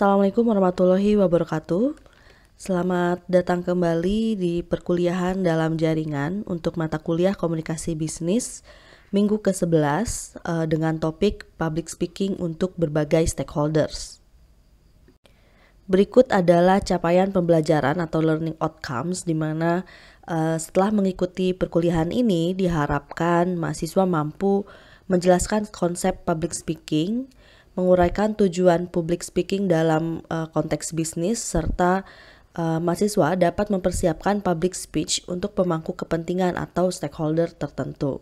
Assalamualaikum warahmatullahi wabarakatuh. Selamat datang kembali di perkuliahan dalam jaringan untuk mata kuliah komunikasi bisnis minggu ke-11 eh, dengan topik public speaking untuk berbagai stakeholders. Berikut adalah capaian pembelajaran atau learning outcomes di mana uh, setelah mengikuti perkuliahan ini diharapkan mahasiswa mampu menjelaskan konsep public speaking, menguraikan tujuan public speaking dalam uh, konteks bisnis serta uh, mahasiswa dapat mempersiapkan public speech untuk pemangku kepentingan atau stakeholder tertentu.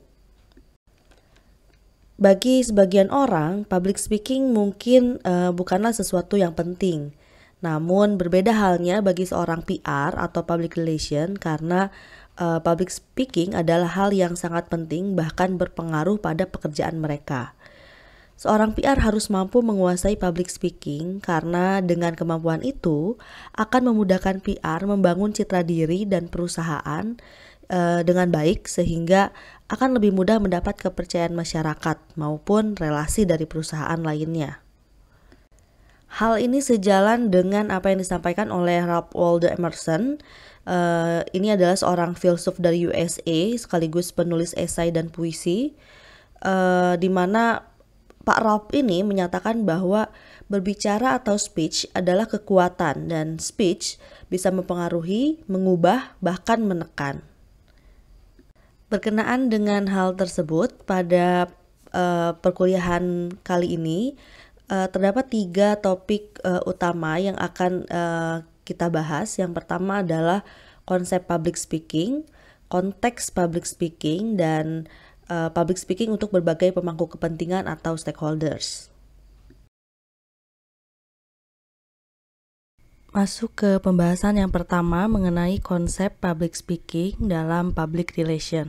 Bagi sebagian orang, public speaking mungkin uh, bukanlah sesuatu yang penting. Namun berbeda halnya bagi seorang PR atau public relation karena uh, public speaking adalah hal yang sangat penting bahkan berpengaruh pada pekerjaan mereka seorang PR harus mampu menguasai public speaking karena dengan kemampuan itu akan memudahkan PR membangun citra diri dan perusahaan e, dengan baik sehingga akan lebih mudah mendapat kepercayaan masyarakat maupun relasi dari perusahaan lainnya. Hal ini sejalan dengan apa yang disampaikan oleh Ralph Waldo Emerson. Uh, ini adalah seorang filsuf dari USA sekaligus penulis esai dan puisi, uh, di mana Pak Ralph ini menyatakan bahwa berbicara atau speech adalah kekuatan dan speech bisa mempengaruhi, mengubah, bahkan menekan. Berkenaan dengan hal tersebut, pada uh, perkuliahan kali ini uh, terdapat tiga topik uh, utama yang akan uh, kita bahas. Yang pertama adalah konsep public speaking, konteks public speaking, dan uh, public speaking untuk berbagai pemangku kepentingan atau stakeholders. Masuk ke pembahasan yang pertama mengenai konsep public speaking dalam public relation.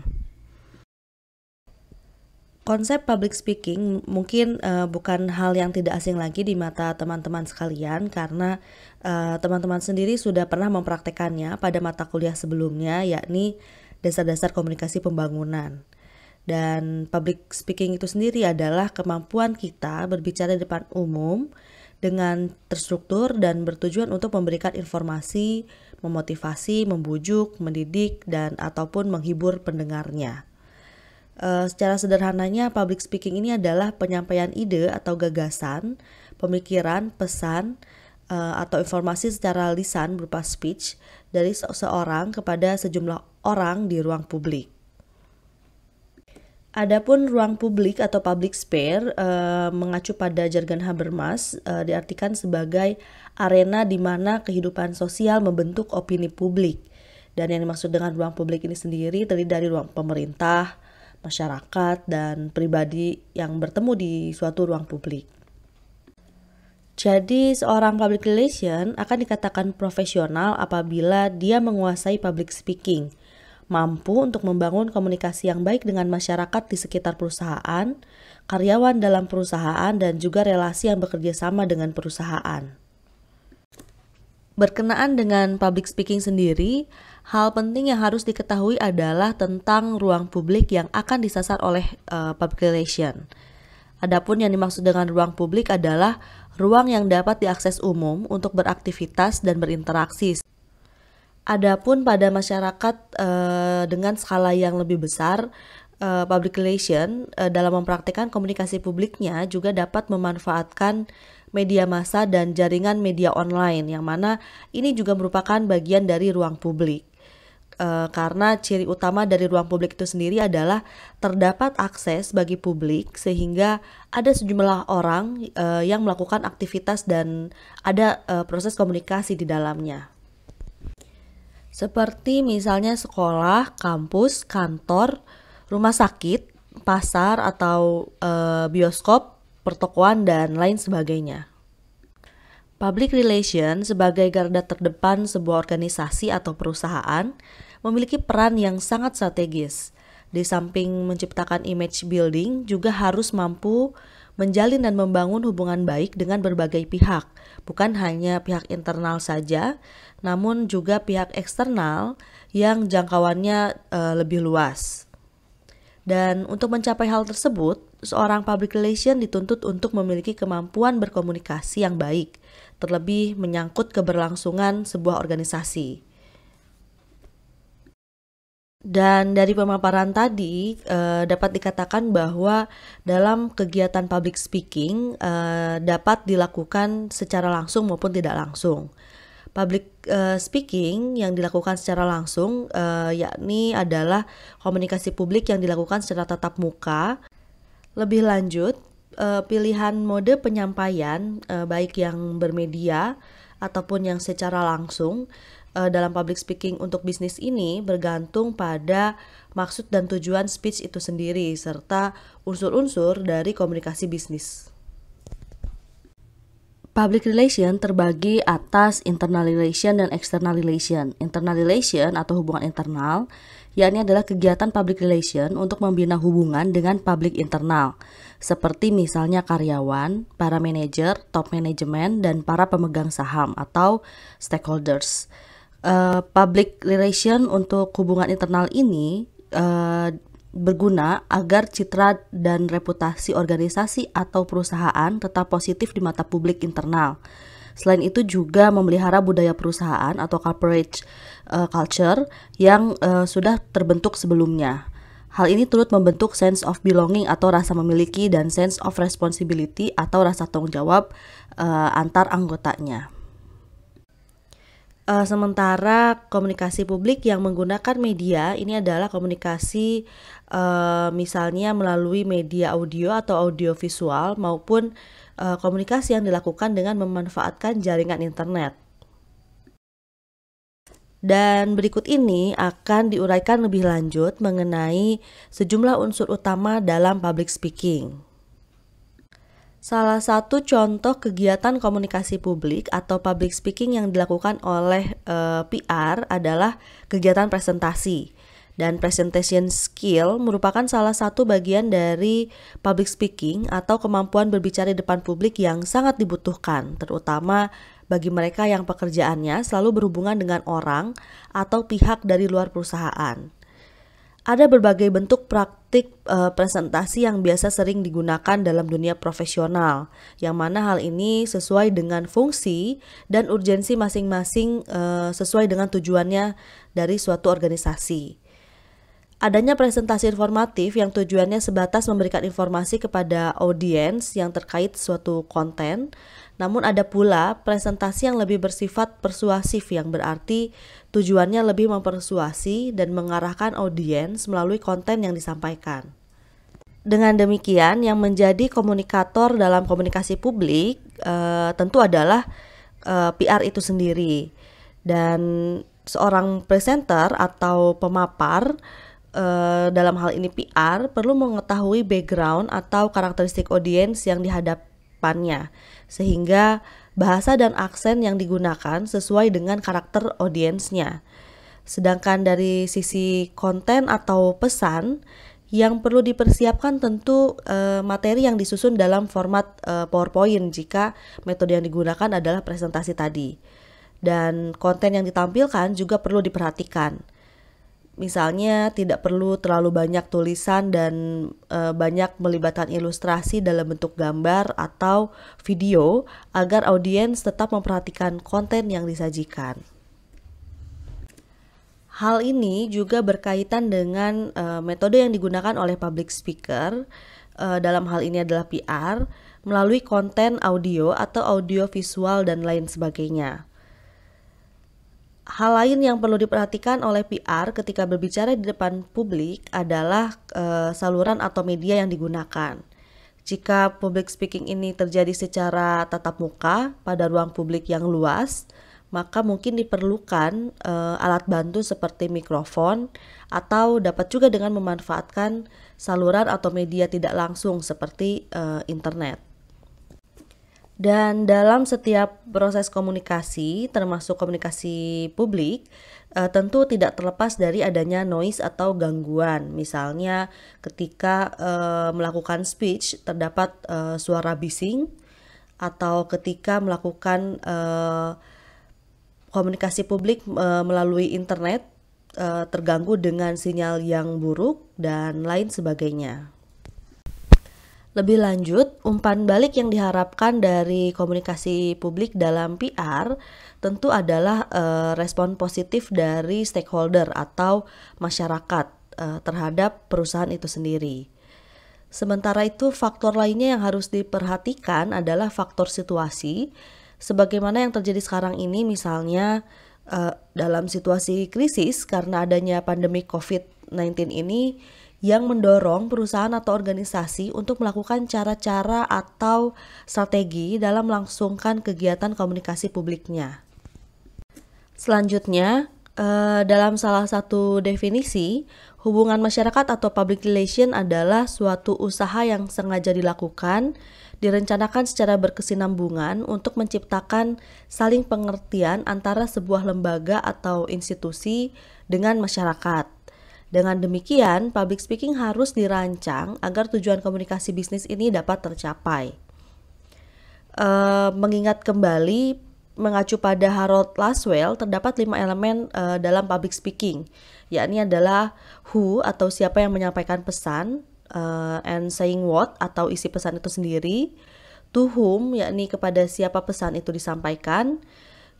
Konsep public speaking mungkin uh, bukan hal yang tidak asing lagi di mata teman-teman sekalian karena eh, teman-teman uh, sendiri sudah pernah mempraktekannya pada mata kuliah sebelumnya yakni dasar-dasar komunikasi pembangunan. Dan public speaking itu sendiri adalah kemampuan kita berbicara di depan umum dengan terstruktur dan bertujuan untuk memberikan informasi, memotivasi, membujuk, mendidik, dan ataupun menghibur pendengarnya. Uh, secara sederhananya, public speaking ini adalah penyampaian ide atau gagasan, pemikiran, pesan, uh, atau informasi secara lisan berupa speech dari seseorang kepada sejumlah orang di ruang publik. Adapun ruang publik atau public sphere uh, mengacu pada jargon Habermas uh, diartikan sebagai arena di mana kehidupan sosial membentuk opini publik. Dan yang dimaksud dengan ruang publik ini sendiri terdiri dari ruang pemerintah, masyarakat, dan pribadi yang bertemu di suatu ruang publik. Jadi, seorang public relation akan dikatakan profesional apabila dia menguasai public speaking – mampu untuk membangun komunikasi yang baik dengan masyarakat di sekitar perusahaan, karyawan dalam perusahaan, dan juga relasi yang bekerja sama dengan perusahaan. Berkenaan dengan public speaking sendiri, hal penting yang harus diketahui adalah tentang ruang publik yang akan disasar oleh uh, public relation. Adapun yang dimaksud dengan ruang publik adalah ruang yang dapat diakses umum untuk beraktivitas dan berinteraksi Adapun pada masyarakat uh, dengan skala yang lebih besar, uh, public relation uh, dalam mempraktikkan komunikasi publiknya juga dapat memanfaatkan media massa dan jaringan media online yang mana ini juga merupakan bagian dari ruang publik. E, karena ciri utama dari ruang publik itu sendiri adalah terdapat akses bagi publik sehingga ada sejumlah orang e, yang melakukan aktivitas dan ada e, proses komunikasi di dalamnya seperti misalnya sekolah, kampus, kantor, rumah sakit, pasar atau e, bioskop, pertokoan dan lain sebagainya. Public relation sebagai garda terdepan sebuah organisasi atau perusahaan memiliki peran yang sangat strategis. Di samping menciptakan image building, juga harus mampu menjalin dan membangun hubungan baik dengan berbagai pihak, bukan hanya pihak internal saja, namun juga pihak eksternal yang jangkauannya e, lebih luas. Dan untuk mencapai hal tersebut, seorang public relation dituntut untuk memiliki kemampuan berkomunikasi yang baik, terlebih menyangkut keberlangsungan sebuah organisasi. Dan dari pemaparan tadi eh, dapat dikatakan bahwa dalam kegiatan public speaking eh, dapat dilakukan secara langsung maupun tidak langsung. Public uh, speaking yang dilakukan secara langsung eh, yakni adalah komunikasi publik yang dilakukan secara tatap muka. Lebih lanjut, eh, pilihan mode penyampaian baik yang bermedia ataupun yang secara langsung uh, dalam public speaking untuk bisnis ini bergantung pada maksud dan tujuan speech itu sendiri serta unsur-unsur dari komunikasi bisnis. Public relation terbagi atas internal relation dan external relation. Internal relation atau hubungan internal, yakni adalah kegiatan public relation untuk membina hubungan dengan publik internal, seperti misalnya karyawan, para manajer, top management dan para pemegang saham atau stakeholders. Eh, public relation untuk hubungan internal ini uh, berguna agar citra dan reputasi organisasi atau perusahaan tetap positif di mata publik internal. Selain itu juga memelihara budaya perusahaan atau corporate uh, culture yang uh, sudah terbentuk sebelumnya. Hal ini turut membentuk sense of belonging atau rasa memiliki dan sense of responsibility atau rasa tanggung jawab uh, antar anggotanya. Uh, sementara komunikasi publik yang menggunakan media ini adalah komunikasi uh, misalnya melalui media audio atau audio visual maupun uh, komunikasi yang dilakukan dengan memanfaatkan jaringan internet. Dan berikut ini akan diuraikan lebih lanjut mengenai sejumlah unsur utama dalam public speaking. Salah satu contoh kegiatan komunikasi publik atau public speaking yang dilakukan oleh uh, eh, PR adalah kegiatan presentasi. Dan presentation skill merupakan salah satu bagian dari public speaking atau kemampuan berbicara di depan publik yang sangat dibutuhkan, terutama bagi mereka yang pekerjaannya selalu berhubungan dengan orang atau pihak dari luar perusahaan ada berbagai bentuk praktik e, presentasi yang biasa sering digunakan dalam dunia profesional, yang mana hal ini sesuai dengan fungsi dan urgensi masing-masing e, sesuai dengan tujuannya dari suatu organisasi. Adanya presentasi informatif yang tujuannya sebatas memberikan informasi kepada audiens yang terkait suatu konten namun ada pula presentasi yang lebih bersifat persuasif yang berarti tujuannya lebih mempersuasi dan mengarahkan audiens melalui konten yang disampaikan. Dengan demikian, yang menjadi komunikator dalam komunikasi publik e, tentu adalah e, eh, PR itu sendiri. Dan seorang presenter atau pemapar e, dalam hal ini PR perlu mengetahui background atau karakteristik audiens yang dihadapannya sehingga bahasa dan aksen yang digunakan sesuai dengan karakter audiensnya. Sedangkan dari sisi konten atau pesan yang perlu dipersiapkan tentu e, materi yang disusun dalam format e, PowerPoint jika metode yang digunakan adalah presentasi tadi. Dan konten yang ditampilkan juga perlu diperhatikan. Misalnya tidak perlu terlalu banyak tulisan dan e, banyak melibatkan ilustrasi dalam bentuk gambar atau video agar audiens tetap memperhatikan konten yang disajikan. Hal ini juga berkaitan dengan e, metode yang digunakan oleh public speaker e, dalam hal ini adalah PR melalui konten audio atau audio visual dan lain sebagainya hal lain yang perlu diperhatikan oleh PR ketika berbicara di depan publik adalah e, saluran atau media yang digunakan. Jika public speaking ini terjadi secara tatap muka pada ruang publik yang luas, maka mungkin diperlukan e, alat bantu seperti mikrofon atau dapat juga dengan memanfaatkan saluran atau media tidak langsung seperti e, internet. Dan dalam setiap proses komunikasi, termasuk komunikasi publik, uh, tentu tidak terlepas dari adanya noise atau gangguan. Misalnya, ketika uh, melakukan speech terdapat uh, suara bising, atau ketika melakukan uh, komunikasi publik uh, melalui internet uh, terganggu dengan sinyal yang buruk dan lain sebagainya. Lebih lanjut, umpan balik yang diharapkan dari komunikasi publik dalam PR tentu adalah uh, respon positif dari stakeholder atau masyarakat uh, terhadap perusahaan itu sendiri. Sementara itu, faktor lainnya yang harus diperhatikan adalah faktor situasi, sebagaimana yang terjadi sekarang ini, misalnya uh, dalam situasi krisis karena adanya pandemi COVID-19 ini yang mendorong perusahaan atau organisasi untuk melakukan cara-cara atau strategi dalam melangsungkan kegiatan komunikasi publiknya. Selanjutnya, eh, dalam salah satu definisi, hubungan masyarakat atau public relation adalah suatu usaha yang sengaja dilakukan, direncanakan secara berkesinambungan untuk menciptakan saling pengertian antara sebuah lembaga atau institusi dengan masyarakat. Dengan demikian, public speaking harus dirancang agar tujuan komunikasi bisnis ini dapat tercapai. E, mengingat kembali, mengacu pada Harold Laswell, terdapat lima elemen e, dalam public speaking, yakni adalah who atau siapa yang menyampaikan pesan, e, and saying what atau isi pesan itu sendiri, to whom yakni kepada siapa pesan itu disampaikan,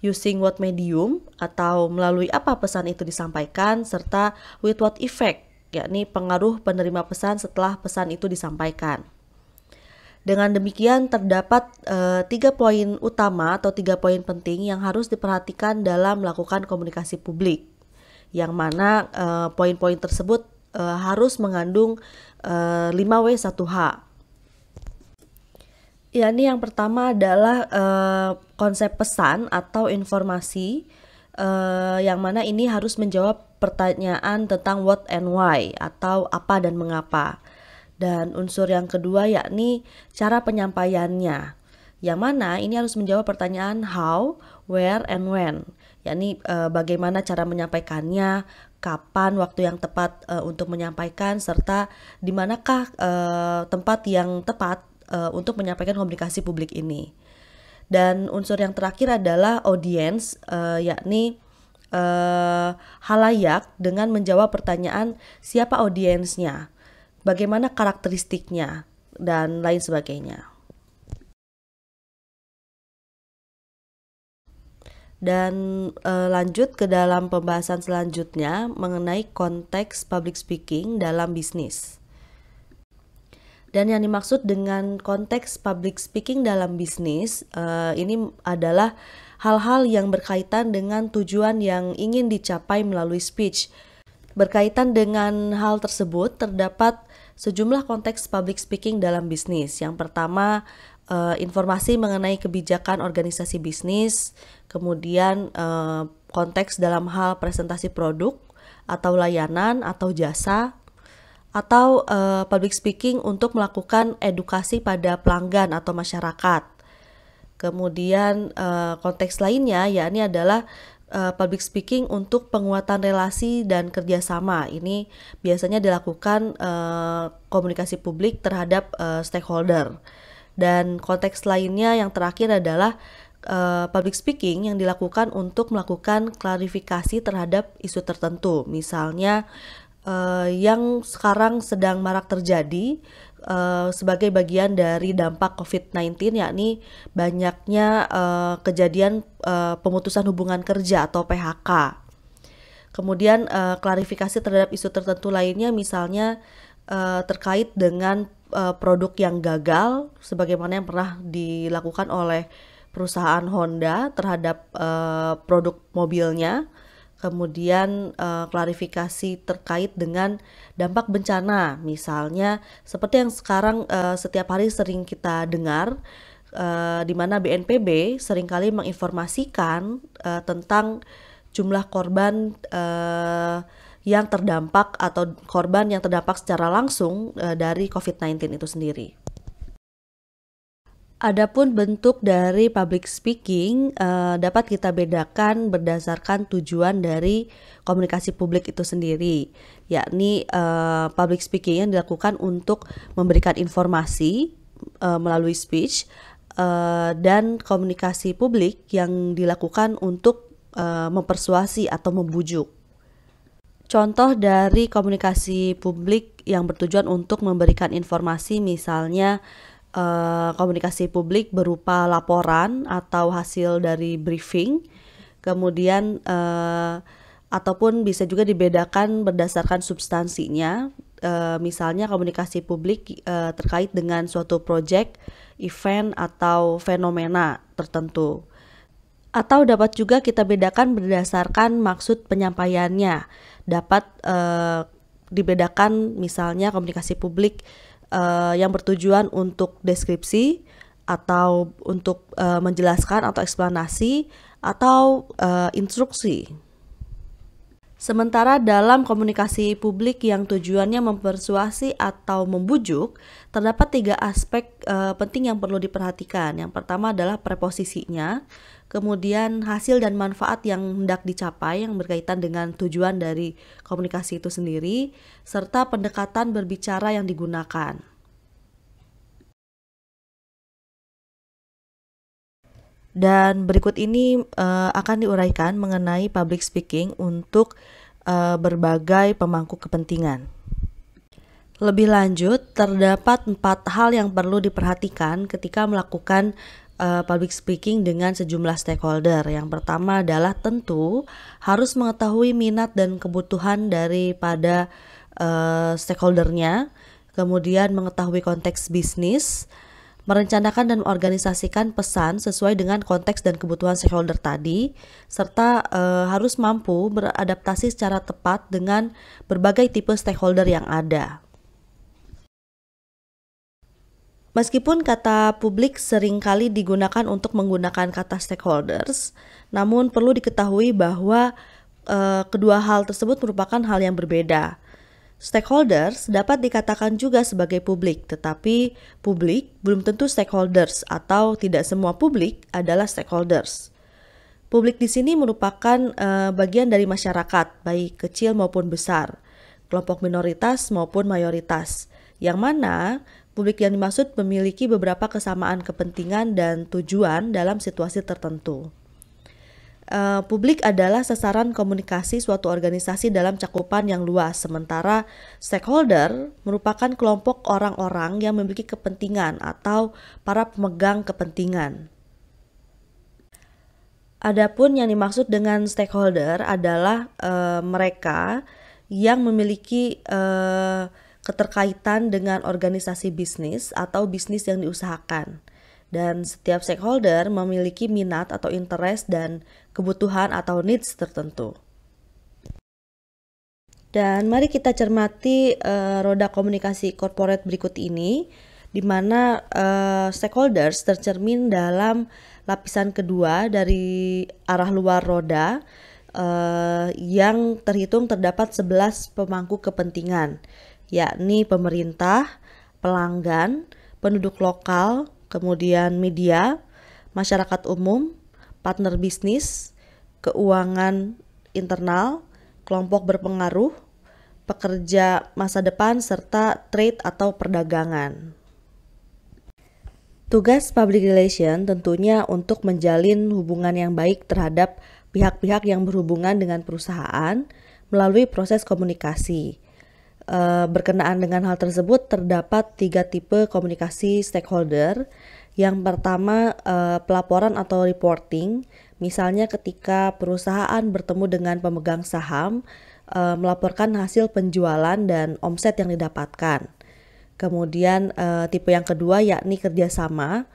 using what medium atau melalui apa pesan itu disampaikan, serta with what effect, yakni pengaruh penerima pesan setelah pesan itu disampaikan. Dengan demikian terdapat eh, tiga poin utama atau tiga poin penting yang harus diperhatikan dalam melakukan komunikasi publik, yang mana poin eh, poin-poin tersebut e, harus mengandung e, 5W1H Ya, ini yang pertama adalah uh, konsep pesan atau informasi uh, yang mana ini harus menjawab pertanyaan tentang what and why atau apa dan mengapa. Dan unsur yang kedua yakni cara penyampaiannya. Yang mana ini harus menjawab pertanyaan how, where, and when. Yakni uh, bagaimana cara menyampaikannya, kapan waktu yang tepat uh, untuk menyampaikan serta di manakah tempat yang tepat uh, untuk menyampaikan komunikasi publik ini. Dan unsur yang terakhir adalah audiens, uh, yakni uh, halayak dengan menjawab pertanyaan siapa audiensnya, bagaimana karakteristiknya, dan lain sebagainya. dan e, lanjut ke dalam pembahasan selanjutnya mengenai konteks public speaking dalam bisnis. Dan yang dimaksud dengan konteks public speaking dalam bisnis uh, ini adalah hal-hal yang berkaitan dengan tujuan yang ingin dicapai melalui speech. Berkaitan dengan hal tersebut terdapat sejumlah konteks public speaking dalam bisnis. Yang pertama, uh, informasi mengenai kebijakan organisasi bisnis, kemudian uh, konteks dalam hal presentasi produk atau layanan atau jasa, atau uh, public speaking untuk melakukan edukasi pada pelanggan atau masyarakat. Kemudian uh, konteks lainnya yakni adalah uh, public speaking untuk penguatan relasi dan kerjasama. Ini biasanya dilakukan uh, komunikasi publik terhadap uh, stakeholder. Dan konteks lainnya yang terakhir adalah uh, public speaking yang dilakukan untuk melakukan klarifikasi terhadap isu tertentu, misalnya uh, yang sekarang sedang marak terjadi uh, sebagai bagian dari dampak COVID-19 yakni banyaknya uh, kejadian uh, pemutusan hubungan kerja atau PHK. Kemudian uh, klarifikasi terhadap isu tertentu lainnya misalnya uh, terkait dengan uh, produk yang gagal sebagaimana yang pernah dilakukan oleh perusahaan Honda terhadap uh, produk mobilnya kemudian uh, klarifikasi terkait dengan dampak bencana misalnya seperti yang sekarang uh, setiap hari sering kita dengar uh, di mana BNPB seringkali menginformasikan uh, tentang jumlah korban uh, yang terdampak atau korban yang terdampak secara langsung uh, dari COVID-19 itu sendiri. Adapun bentuk dari public speaking uh, dapat kita bedakan berdasarkan tujuan dari komunikasi publik itu sendiri, yakni uh, public speaking yang dilakukan untuk memberikan informasi uh, melalui speech uh, dan komunikasi publik yang dilakukan untuk uh, mempersuasi atau membujuk. Contoh dari komunikasi publik yang bertujuan untuk memberikan informasi misalnya Eh, komunikasi publik berupa laporan atau hasil dari briefing, kemudian uh, ataupun bisa juga dibedakan berdasarkan substansinya. Uh, misalnya komunikasi publik uh, terkait dengan suatu proyek, event atau fenomena tertentu. Atau dapat juga kita bedakan berdasarkan maksud penyampaiannya. Dapat uh, dibedakan misalnya komunikasi publik uh, yang bertujuan untuk deskripsi atau untuk uh, menjelaskan atau eksplanasi atau uh, instruksi. Sementara dalam komunikasi publik yang tujuannya mempersuasi atau membujuk, terdapat tiga aspek uh, penting yang perlu diperhatikan. Yang pertama adalah preposisinya, kemudian hasil dan manfaat yang hendak dicapai yang berkaitan dengan tujuan dari komunikasi itu sendiri, serta pendekatan berbicara yang digunakan. Dan berikut ini uh, akan diuraikan mengenai public speaking untuk uh, berbagai pemangku kepentingan. Lebih lanjut, terdapat empat hal yang perlu diperhatikan ketika melakukan uh, public speaking dengan sejumlah stakeholder. Yang pertama adalah tentu harus mengetahui minat dan kebutuhan daripada uh, stakeholdernya, kemudian mengetahui konteks bisnis, merencanakan dan mengorganisasikan pesan sesuai dengan konteks dan kebutuhan stakeholder tadi, serta e, harus mampu beradaptasi secara tepat dengan berbagai tipe stakeholder yang ada. Meskipun kata publik seringkali digunakan untuk menggunakan kata stakeholders, namun perlu diketahui bahwa e, kedua hal tersebut merupakan hal yang berbeda. Stakeholders dapat dikatakan juga sebagai publik, tetapi publik belum tentu stakeholders atau tidak semua publik adalah stakeholders. Publik di sini merupakan e, bagian dari masyarakat, baik kecil maupun besar, kelompok minoritas maupun mayoritas, yang mana Publik yang dimaksud memiliki beberapa kesamaan kepentingan dan tujuan dalam situasi tertentu. Uh, publik adalah sasaran komunikasi suatu organisasi dalam cakupan yang luas, sementara stakeholder merupakan kelompok orang-orang yang memiliki kepentingan atau para pemegang kepentingan. Adapun yang dimaksud dengan stakeholder adalah uh, mereka yang memiliki uh, keterkaitan dengan organisasi bisnis atau bisnis yang diusahakan. Dan setiap stakeholder memiliki minat atau interest dan kebutuhan atau needs tertentu. Dan mari kita cermati uh, roda komunikasi corporate berikut ini, di mana uh, stakeholders tercermin dalam lapisan kedua dari arah luar roda uh, yang terhitung terdapat 11 pemangku kepentingan yakni pemerintah, pelanggan, penduduk lokal, kemudian media, masyarakat umum, partner bisnis, keuangan internal, kelompok berpengaruh, pekerja masa depan, serta trade atau perdagangan. Tugas public relation tentunya untuk menjalin hubungan yang baik terhadap pihak-pihak yang berhubungan dengan perusahaan melalui proses komunikasi Eh, berkenaan dengan hal tersebut terdapat tiga tipe komunikasi stakeholder. Yang pertama eh, pelaporan atau reporting, misalnya ketika perusahaan bertemu dengan pemegang saham eh, melaporkan hasil penjualan dan omset yang didapatkan. Kemudian tipe yang kedua yakni kerjasama,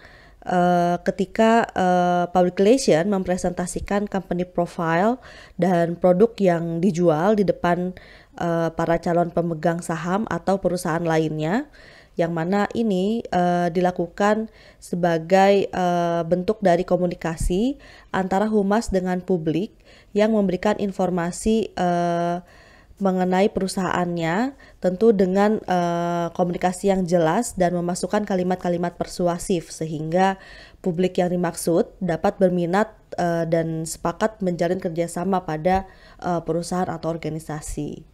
Uh, ketika uh, public relation mempresentasikan company profile dan produk yang dijual di depan uh, para calon pemegang saham atau perusahaan lainnya yang mana ini uh, dilakukan sebagai uh, bentuk dari komunikasi antara humas dengan publik yang memberikan informasi uh, mengenai perusahaannya tentu dengan uh, komunikasi yang jelas dan memasukkan kalimat-kalimat persuasif sehingga publik yang dimaksud dapat berminat uh, dan sepakat menjalin kerjasama pada uh, perusahaan atau organisasi.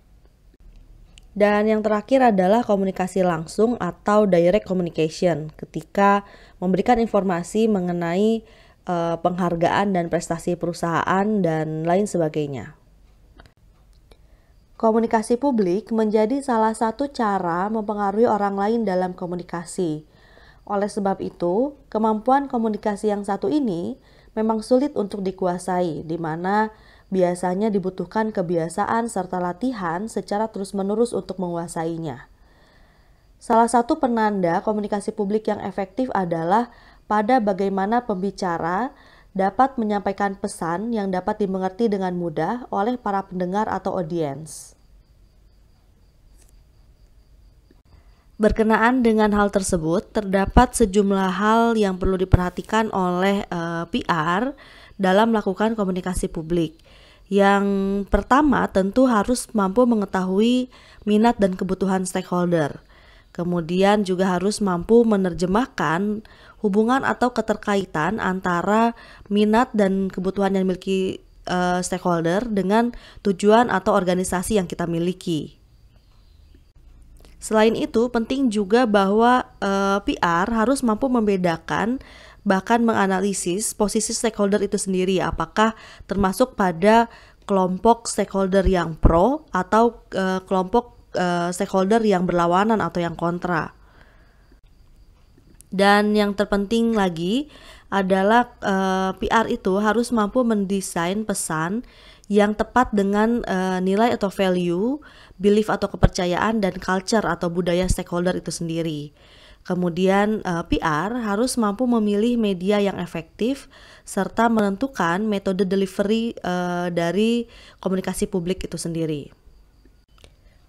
Dan yang terakhir adalah komunikasi langsung atau direct communication ketika memberikan informasi mengenai uh, penghargaan dan prestasi perusahaan dan lain sebagainya. Komunikasi publik menjadi salah satu cara mempengaruhi orang lain dalam komunikasi. Oleh sebab itu, kemampuan komunikasi yang satu ini memang sulit untuk dikuasai, di mana biasanya dibutuhkan kebiasaan serta latihan secara terus-menerus untuk menguasainya. Salah satu penanda komunikasi publik yang efektif adalah pada bagaimana pembicara dapat menyampaikan pesan yang dapat dimengerti dengan mudah oleh para pendengar atau audiens. Berkenaan dengan hal tersebut, terdapat sejumlah hal yang perlu diperhatikan oleh uh, eh, PR dalam melakukan komunikasi publik. Yang pertama tentu harus mampu mengetahui minat dan kebutuhan stakeholder. Kemudian juga harus mampu menerjemahkan hubungan atau keterkaitan antara minat dan kebutuhan yang dimiliki uh, stakeholder dengan tujuan atau organisasi yang kita miliki. Selain itu, penting juga bahwa uh, eh, PR harus mampu membedakan bahkan menganalisis posisi stakeholder itu sendiri apakah termasuk pada kelompok stakeholder yang pro atau uh, kelompok uh, stakeholder yang berlawanan atau yang kontra. Dan yang terpenting lagi adalah uh, eh, PR itu harus mampu mendesain pesan yang tepat dengan uh, nilai atau value, belief atau kepercayaan dan culture atau budaya stakeholder itu sendiri. Kemudian uh, eh, PR harus mampu memilih media yang efektif serta menentukan metode delivery uh, dari komunikasi publik itu sendiri.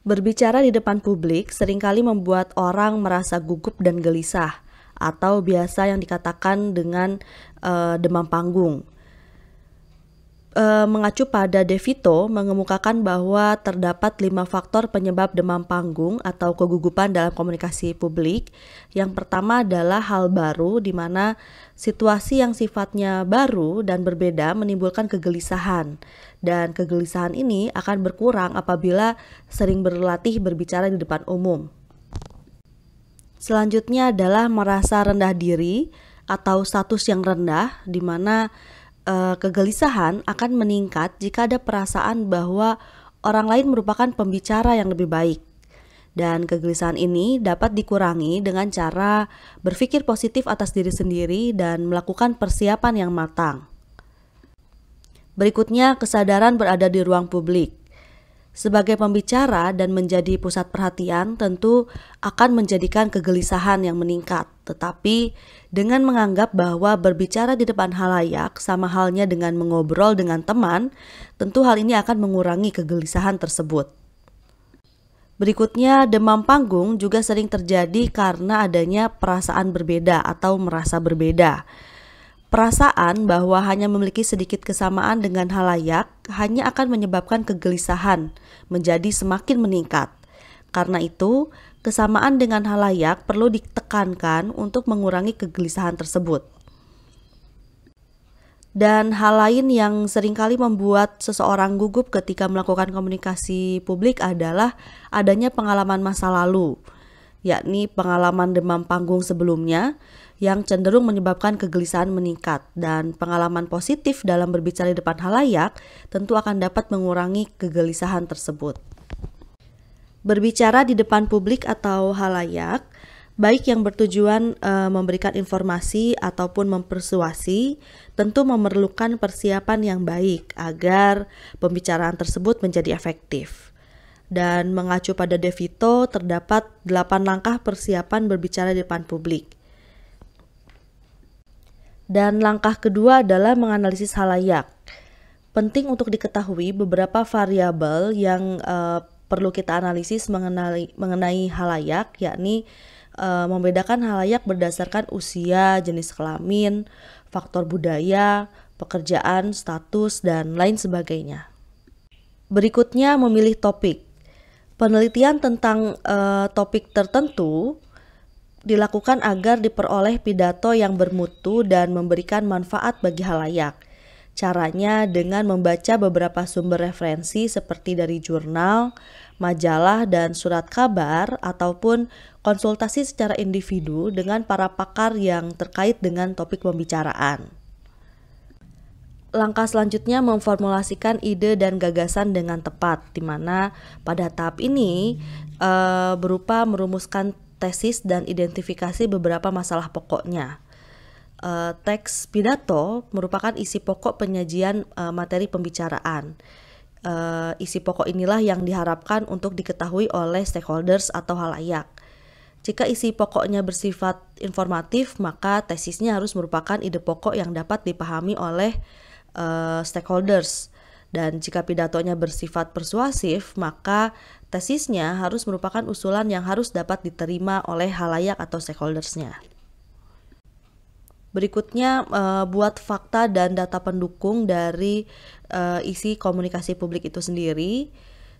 Berbicara di depan publik seringkali membuat orang merasa gugup dan gelisah atau biasa yang dikatakan dengan uh, demam panggung. Eh, mengacu pada Devito mengemukakan bahwa terdapat lima faktor penyebab demam panggung atau kegugupan dalam komunikasi publik. Yang pertama adalah hal baru di mana situasi yang sifatnya baru dan berbeda menimbulkan kegelisahan. Dan kegelisahan ini akan berkurang apabila sering berlatih berbicara di depan umum. Selanjutnya adalah merasa rendah diri atau status yang rendah di mana Eh, kegelisahan akan meningkat jika ada perasaan bahwa orang lain merupakan pembicara yang lebih baik. Dan kegelisahan ini dapat dikurangi dengan cara berpikir positif atas diri sendiri dan melakukan persiapan yang matang. Berikutnya, kesadaran berada di ruang publik sebagai pembicara dan menjadi pusat perhatian tentu akan menjadikan kegelisahan yang meningkat. Tetapi dengan menganggap bahwa berbicara di depan halayak sama halnya dengan mengobrol dengan teman, tentu hal ini akan mengurangi kegelisahan tersebut. Berikutnya, demam panggung juga sering terjadi karena adanya perasaan berbeda atau merasa berbeda. Perasaan bahwa hanya memiliki sedikit kesamaan dengan halayak hanya akan menyebabkan kegelisahan menjadi semakin meningkat. Karena itu, kesamaan dengan halayak perlu ditekankan untuk mengurangi kegelisahan tersebut. Dan hal lain yang seringkali membuat seseorang gugup ketika melakukan komunikasi publik adalah adanya pengalaman masa lalu yakni pengalaman demam panggung sebelumnya yang cenderung menyebabkan kegelisahan meningkat dan pengalaman positif dalam berbicara di depan halayak tentu akan dapat mengurangi kegelisahan tersebut. Berbicara di depan publik atau halayak baik yang bertujuan e, memberikan informasi ataupun mempersuasi, tentu memerlukan persiapan yang baik agar pembicaraan tersebut menjadi efektif dan mengacu pada Devito terdapat 8 langkah persiapan berbicara di depan publik. Dan langkah kedua adalah menganalisis halayak. Penting untuk diketahui beberapa variabel yang uh, perlu kita analisis mengenai mengenai halayak yakni uh, membedakan halayak berdasarkan usia, jenis kelamin, faktor budaya, pekerjaan, status dan lain sebagainya. Berikutnya memilih topik. Penelitian tentang uh, topik tertentu dilakukan agar diperoleh pidato yang bermutu dan memberikan manfaat bagi halayak. Caranya dengan membaca beberapa sumber referensi seperti dari jurnal, majalah, dan surat kabar ataupun konsultasi secara individu dengan para pakar yang terkait dengan topik pembicaraan langkah selanjutnya memformulasikan ide dan gagasan dengan tepat, di mana pada tahap ini e, berupa merumuskan tesis dan identifikasi beberapa masalah pokoknya. E, teks pidato merupakan isi pokok penyajian e, materi pembicaraan. E, isi pokok inilah yang diharapkan untuk diketahui oleh stakeholders atau halayak. Jika isi pokoknya bersifat informatif, maka tesisnya harus merupakan ide pokok yang dapat dipahami oleh uh, stakeholders. Dan jika pidatonya bersifat persuasif, maka tesisnya harus merupakan usulan yang harus dapat diterima oleh halayak atau stakeholdersnya. Berikutnya, eh, buat fakta dan data pendukung dari eh, isi komunikasi publik itu sendiri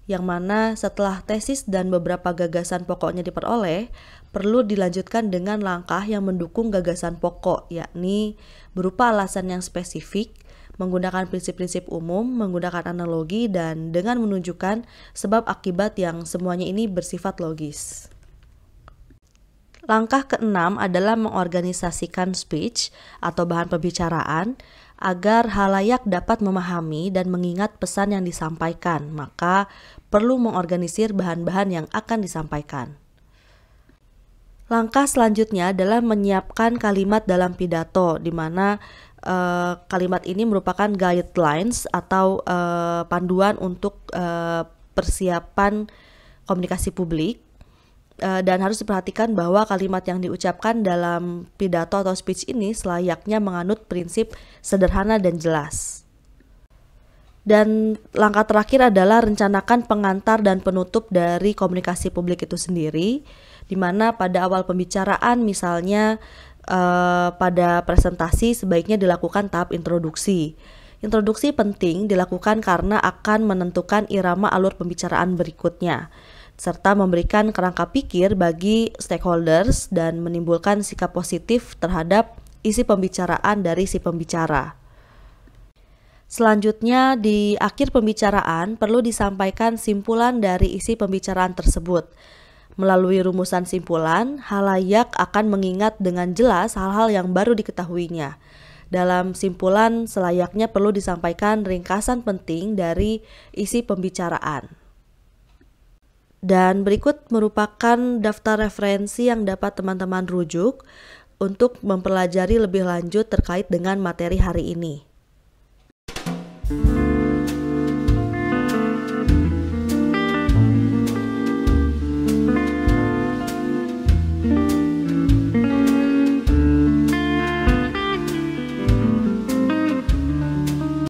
yang mana setelah tesis dan beberapa gagasan pokoknya diperoleh, perlu dilanjutkan dengan langkah yang mendukung gagasan pokok, yakni berupa alasan yang spesifik, menggunakan prinsip-prinsip umum, menggunakan analogi, dan dengan menunjukkan sebab akibat yang semuanya ini bersifat logis. Langkah keenam adalah mengorganisasikan speech atau bahan pembicaraan agar halayak dapat memahami dan mengingat pesan yang disampaikan. Maka perlu mengorganisir bahan-bahan yang akan disampaikan. Langkah selanjutnya adalah menyiapkan kalimat dalam pidato, di mana Eh, kalimat ini merupakan guidelines atau uh, panduan untuk uh, persiapan komunikasi publik uh, dan harus diperhatikan bahwa kalimat yang diucapkan dalam pidato atau speech ini selayaknya menganut prinsip sederhana dan jelas. Dan langkah terakhir adalah rencanakan pengantar dan penutup dari komunikasi publik itu sendiri, di mana pada awal pembicaraan misalnya uh, pada presentasi sebaiknya dilakukan tahap introduksi. Introduksi penting dilakukan karena akan menentukan irama alur pembicaraan berikutnya, serta memberikan kerangka pikir bagi stakeholders dan menimbulkan sikap positif terhadap isi pembicaraan dari si pembicara. Selanjutnya, di akhir pembicaraan perlu disampaikan simpulan dari isi pembicaraan tersebut Melalui rumusan simpulan, halayak akan mengingat dengan jelas hal-hal yang baru diketahuinya. Dalam simpulan, selayaknya perlu disampaikan ringkasan penting dari isi pembicaraan. Dan berikut merupakan daftar referensi yang dapat teman-teman rujuk untuk mempelajari lebih lanjut terkait dengan materi hari ini.